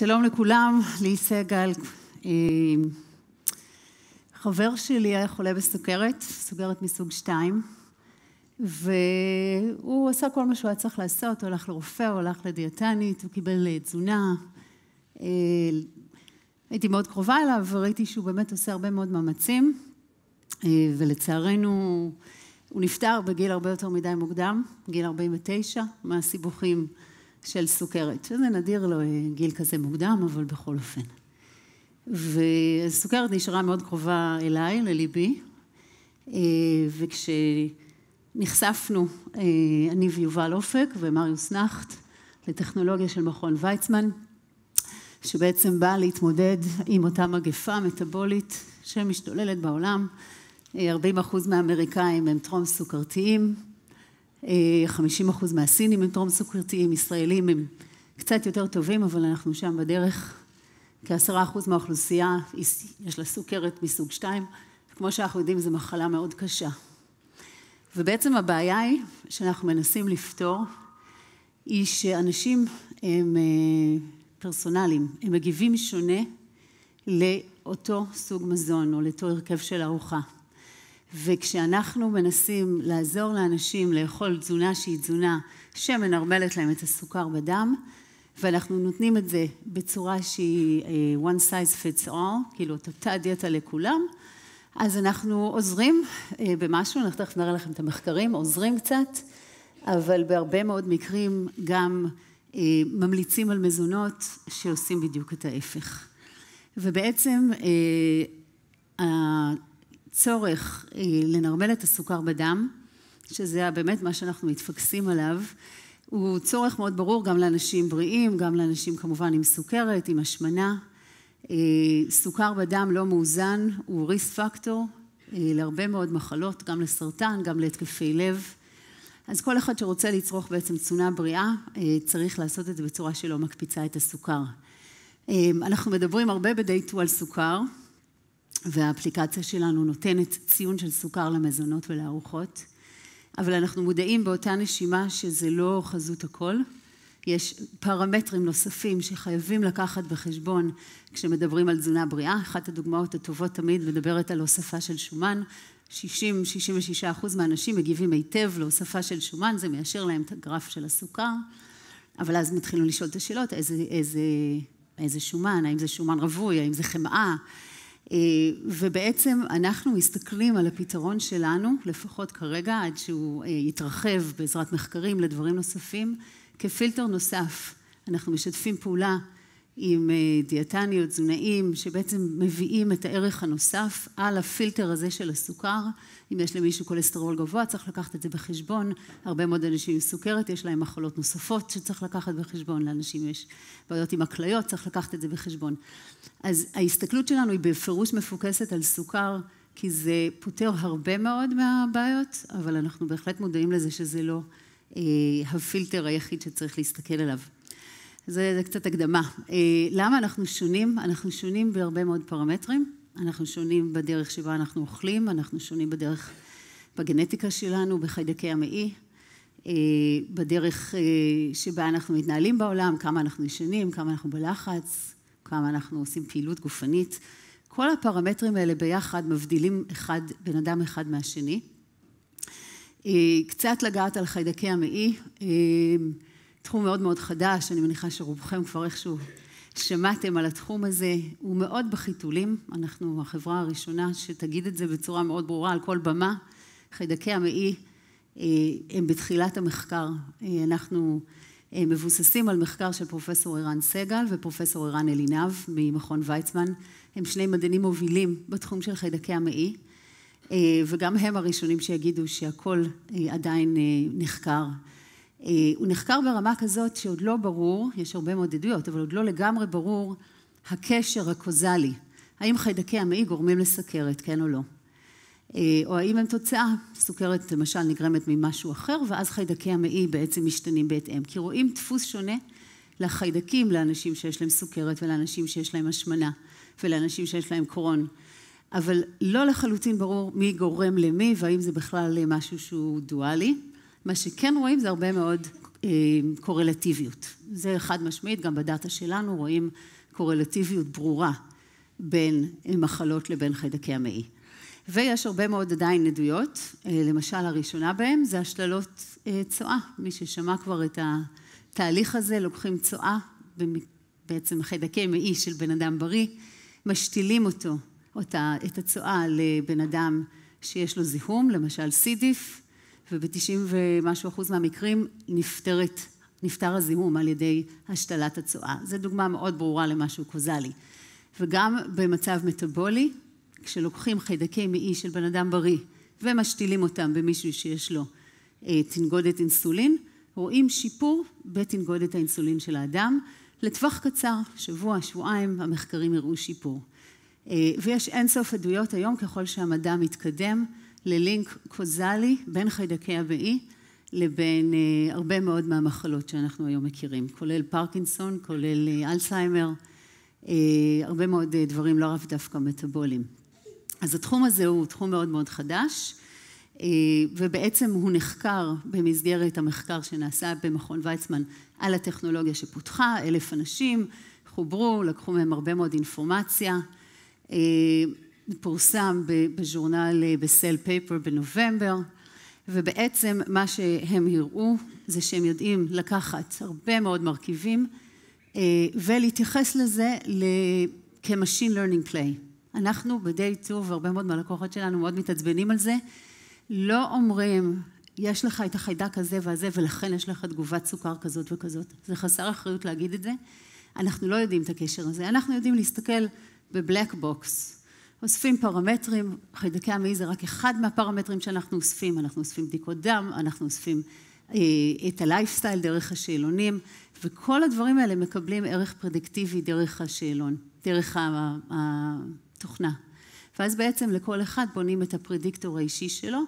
שלום לכולם, לי סגל. אה, חבר שלי היה חולה בסוכרת, סוכרת מסוג 2, והוא עשה כל מה שהוא היה צריך לעשות, הוא הלך לרופא, הוא הלך לדיאטנית, הוא קיבל אה, תזונה. אה, הייתי מאוד קרובה אליו וראיתי שהוא באמת עושה הרבה מאוד מאמצים, ולצערנו הוא נפטר בגיל הרבה יותר מדי מוקדם, בגיל 49, מהסיבוכים. מה של סוכרת, שזה נדיר לו גיל כזה מוקדם, אבל בכל אופן. וסוכרת נשארה מאוד קרובה אליי, לליבי, אה, וכשנחשפנו, אה, אני ויובל אופק ומריוס נאכט, לטכנולוגיה של מכון ויצמן, שבעצם באה להתמודד עם אותה מגפה מטאבולית שמשתוללת בעולם. 40 אה, מהאמריקאים הם טרום סוכרתיים, 50% מהסינים הם טרום סוכרתיים, ישראלים הם קצת יותר טובים, אבל אנחנו שם בדרך. כעשרה אחוז מהאוכלוסייה יש לה סוכרת מסוג שתיים, וכמו שאנחנו יודעים זו מחלה מאוד קשה. ובעצם הבעיה היא, שאנחנו מנסים לפתור, היא שאנשים הם אה, פרסונליים, הם מגיבים שונה לאותו סוג מזון או לאותו הרכב של ארוחה. וכשאנחנו מנסים לעזור לאנשים לאכול תזונה שהיא תזונה שמנרמלת להם את הסוכר בדם, ואנחנו נותנים את זה בצורה שהיא אה, one size fits all, כאילו את אותה דיאטה לכולם, אז אנחנו עוזרים אה, במשהו, אנחנו תכף נראה לכם את המחקרים, עוזרים קצת, אבל בהרבה מאוד מקרים גם אה, ממליצים על מזונות שעושים בדיוק את ההפך. ובעצם צורך אה, לנרמל את הסוכר בדם, שזה באמת מה שאנחנו מתפקסים עליו, הוא צורך מאוד ברור גם לאנשים בריאים, גם לאנשים כמובן עם סוכרת, עם השמנה. אה, סוכר בדם לא מאוזן הוא risk פקטור אה, להרבה מאוד מחלות, גם לסרטן, גם להתקפי לב. אז כל אחד שרוצה לצרוך בעצם תזונה בריאה, צריך לעשות את זה בצורה שלא מקפיצה את הסוכר. אנחנו מדברים הרבה ב-day 2 על סוכר, והאפליקציה שלנו נותנת ציון של סוכר למזונות ולארוחות, אבל אנחנו מודעים באותה נשימה שזה לא חזות הכל. יש פרמטרים נוספים שחייבים לקחת בחשבון כשמדברים על תזונה בריאה. אחת הדוגמאות הטובות תמיד מדברת על הוספה של שומן. 60-66 מהאנשים מגיבים היטב להוספה של שומן, זה מיישר להם את הגרף של הסוכר, אבל אז מתחילים לשאול את השאלות, איזה, איזה, איזה שומן, האם זה שומן רווי, האם זה חמאה, אה, ובעצם אנחנו מסתכלים על הפתרון שלנו, לפחות כרגע, עד שהוא אה, יתרחב בעזרת מחקרים לדברים נוספים, כפילטר נוסף. אנחנו משתפים פעולה עם אה, דיאטניות, תזונאים, שבעצם מביאים את הערך הנוסף על הפילטר הזה של הסוכר. אם יש למישהו כולסטרול גבוה, צריך לקחת את זה בחשבון. הרבה מאוד אנשים עם סוכרת, יש להם מחלות נוספות שצריך לקחת בחשבון. לאנשים יש בעיות עם הכליות, צריך לקחת את זה בחשבון. אז ההסתכלות שלנו היא בפירוש מפוקסת על סוכר, כי זה פותר הרבה מאוד מהבעיות, אבל אנחנו בהחלט מודעים לזה שזה לא אה, הפילטר היחיד שצריך להסתכל עליו. זה, זה קצת הקדמה. אה, למה אנחנו שונים? אנחנו שונים בהרבה מאוד פרמטרים. אנחנו שונים בדרך שבה אנחנו אוכלים, אנחנו שונים בדרך, בגנטיקה שלנו, בחיידקי המעי, אה, בדרך אה, שבה אנחנו מתנהלים בעולם, כמה אנחנו ישנים, כמה אנחנו בלחץ, כמה אנחנו עושים פעילות גופנית. כל הפרמטרים האלה ביחד מבדילים אחד, בן אדם אחד מהשני. קצת לגעת על חיידקי המעי. תחום מאוד מאוד חדש, אני מניחה שרובכם כבר איכשהו שמעתם על התחום הזה, הוא מאוד בחיתולים, אנחנו החברה הראשונה שתגיד את זה בצורה מאוד ברורה על כל במה, חיידקי המעי אה, הם בתחילת המחקר, אה, אנחנו אה, מבוססים על מחקר של פרופסור ערן סגל ופרופסור ערן אלינב ממכון ויצמן, הם שני מדענים מובילים בתחום של חיידקי המעי וגם הם הראשונים שיגידו שהכל עדיין נחקר אה, הוא נחקר ברמה כזאת שעוד לא ברור, יש הרבה מאוד עדויות, אבל עוד לא לגמרי ברור הקשר הקוזלי. האם חיידקי המעי גורמים לסכרת, כן או לא? אה, או האם הם תוצאה, סוכרת למשל נגרמת ממשהו אחר, ואז חיידקי המעי בעצם משתנים בהתאם. כי רואים דפוס שונה לחיידקים, לאנשים שיש להם סוכרת ולאנשים שיש להם השמנה ולאנשים שיש להם קרון. אבל לא לחלוטין ברור מי גורם למי והאם זה בכלל משהו שהוא דואלי. מה שכן רואים זה הרבה מאוד אה, קורלטיביות. זה חד משמעית, גם בדאטה שלנו רואים קורלטיביות ברורה בין אה, מחלות לבין חיידקי המעי. ויש הרבה מאוד עדיין עדויות, אה, למשל הראשונה בהן זה השתלות צואה. מי ששמע כבר את התהליך הזה, לוקחים צואה, בעצם חיידקי מעי של בן אדם בריא, משתילים אותו, אותה, את הצואה לבן אדם שיש לו זיהום, למשל סידיף, וב-90 ומשהו אחוז מהמקרים נפטרת, נפטר הזיהום על ידי השתלת הצואה. זו דוגמה מאוד ברורה למשהו קוזלי. וגם במצב מטאבולי, כשלוקחים חיידקי מעי של בן אדם בריא ומשתילים אותם במישהו שיש לו אה, תנגודת אינסולין, רואים שיפור בתנגודת האינסולין של האדם. לטווח קצר, שבוע, שבועיים, המחקרים הראו שיפור. אה, ויש אינסוף עדויות היום, ככל שהמדע מתקדם, ללינק קוזלי בין חיידקי המעי לבין אה, הרבה מאוד מהמחלות שאנחנו היום מכירים, כולל פרקינסון, כולל אה, אלצהיימר, אה, הרבה מאוד אה, דברים לא רק דווקא מטאבוליים. אז התחום הזה הוא תחום מאוד מאוד חדש, אה, ובעצם הוא נחקר במסגרת המחקר שנעשה במכון ויצמן על הטכנולוגיה שפותחה, אלף אנשים חוברו, לקחו מהם הרבה מאוד אינפורמציה. אה, פורסם בז'ורנל, אה, בסל פייפר בנובמבר, ובעצם מה שהם הראו זה שהם יודעים לקחת הרבה מאוד מרכיבים אה, ולהתייחס לזה כ-machine learning play. אנחנו day 2 והרבה מאוד מהלקוחות שלנו מאוד מתעצבנים על זה, לא אומרים, יש לך את החיידק הזה והזה ולכן יש לך תגובת סוכר כזאת וכזאת. זה חסר אחריות להגיד את זה. אנחנו לא יודעים את הקשר הזה. אנחנו יודעים להסתכל בבלק בוקס, אוספים פרמטרים, חיידקי המעי זה רק אחד מהפרמטרים שאנחנו אוספים, אנחנו אוספים בדיקות דם, אנחנו אוספים אה, את הלייפסטייל דרך השאלונים, וכל הדברים האלה מקבלים ערך פרדיקטיבי דרך השאלון, דרך התוכנה. ואז בעצם לכל אחד בונים את הפרדיקטור האישי שלו,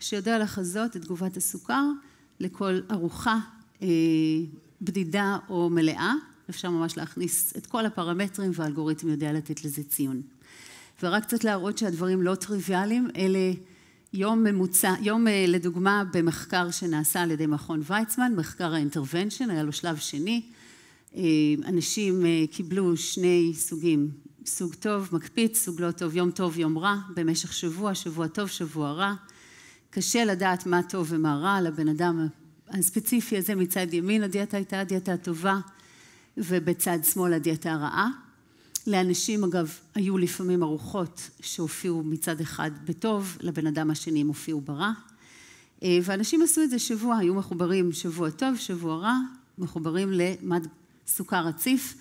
שיודע לחזות את תגובת הסוכר לכל ארוחה אה, בדידה או מלאה. אפשר ממש להכניס את כל הפרמטרים והאלגוריתם יודע לתת לזה ציון. ורק קצת להראות שהדברים לא טריוויאליים, אלה יום ממוצע, יום אה, לדוגמה במחקר שנעשה על ידי מכון ויצמן, מחקר האינטרוונשן, היה לו שלב שני, אה, אנשים אה, קיבלו שני סוגים, סוג טוב, מקפיץ, סוג לא טוב, יום טוב, יום רע, במשך שבוע, שבוע טוב, שבוע רע. קשה לדעת מה טוב ומה רע לבן אדם הספציפי הזה מצד ימין, הדיאטה הייתה הדיאטה הטובה, ובצד שמאל הדיאטה הרעה. לאנשים אגב היו לפעמים ארוחות שהופיעו מצד אחד בטוב, לבן אדם השני הם הופיעו ברע. אה, ואנשים עשו את זה שבוע, היו מחוברים שבוע טוב, שבוע רע, מחוברים למד סוכר רציף,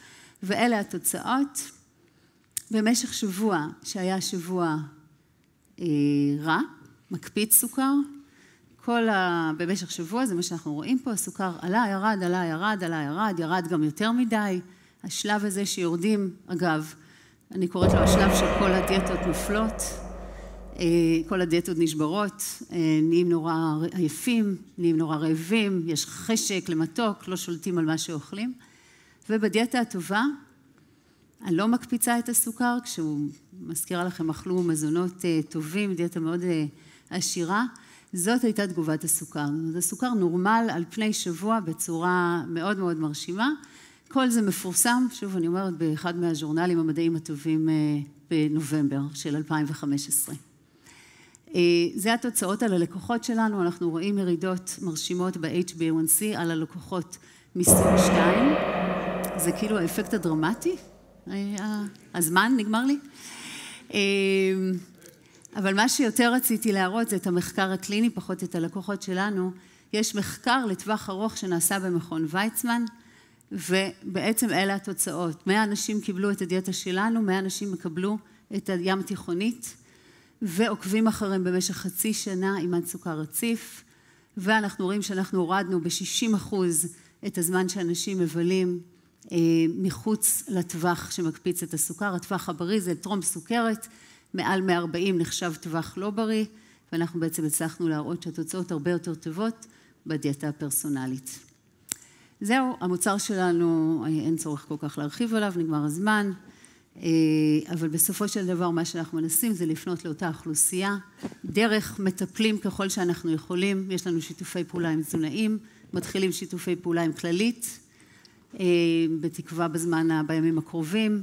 ואלה התוצאות. במשך שבוע שהיה שבוע אה, רע, מקפיץ סוכר, כל ה... במשך שבוע, זה מה שאנחנו רואים פה, הסוכר עלה, ירד, עלה, ירד, עלה, ירד, ירד גם יותר מדי. השלב הזה שיורדים, אגב, אני קוראת לו השלב שכל הדיאטות נופלות, אה, כל הדיאטות נשברות, אה, נהיים נורא עייפים, נהיים נורא רעבים, יש חשק למתוק, לא שולטים על מה שאוכלים. ובדיאטה הטובה, אני לא מקפיצה את הסוכר, כשהוא, מזכירה לכם, אכלו מזונות אה, טובים, דיאטה מאוד עשירה, זאת הייתה תגובת הסוכר. אז הסוכר נורמל על פני שבוע בצורה מאוד מאוד מרשימה. כל זה מפורסם, שוב אני אומרת, באחד מהז'ורנלים המדעיים הטובים אה, בנובמבר של 2015. אה, זה התוצאות על הלקוחות שלנו, אנחנו רואים ירידות מרשימות ב hb 1 c על הלקוחות מסוג 2, זה כאילו האפקט הדרמטי, אה, הזמן נגמר לי. אבל מה שיותר רציתי להראות זה את המחקר הקליני, פחות את הלקוחות שלנו. יש מחקר לטווח ארוך שנעשה במכון ויצמן, ובעצם אלה התוצאות. 100 אנשים קיבלו את הדיאטה שלנו, 100 אנשים יקבלו את הים התיכונית, ועוקבים אחריהם במשך חצי שנה עם עד סוכר רציף, ואנחנו רואים שאנחנו הורדנו ב-60 את הזמן שאנשים מבלים אה, מחוץ לטווח שמקפיץ את הסוכר. הטווח הבריא זה טרום סוכרת, מעל 140 נחשב טווח לא בריא, ואנחנו בעצם הצלחנו להראות שהתוצאות הרבה יותר טובות בדיאטה הפרסונלית. זהו, המוצר שלנו, אה, אין צורך כל כך להרחיב עליו, נגמר הזמן, אה, אבל בסופו של דבר מה שאנחנו מנסים זה לפנות לאותה אוכלוסייה, דרך מטפלים ככל שאנחנו יכולים, יש לנו שיתופי פעולה עם תזונאים, מתחילים שיתופי פעולה עם כללית, אה, בתקווה בזמן, בימים הקרובים,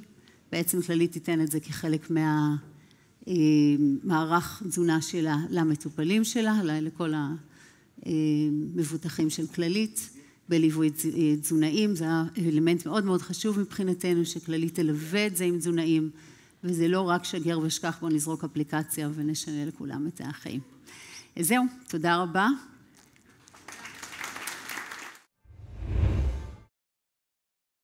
בעצם כללית תיתן את זה כחלק מה... מערך תזונה שלה למטופלים שלה, לכל המבוטחים של כללית. בליווי אה, תזונאים, זה היה אלמנט מאוד מאוד חשוב מבחינתנו, שכללית תלווה את זה עם תזונאים, וזה לא רק שגר ושכח, בואו נזרוק אפליקציה ונשנה לכולם את החיים. זהו, תודה רבה.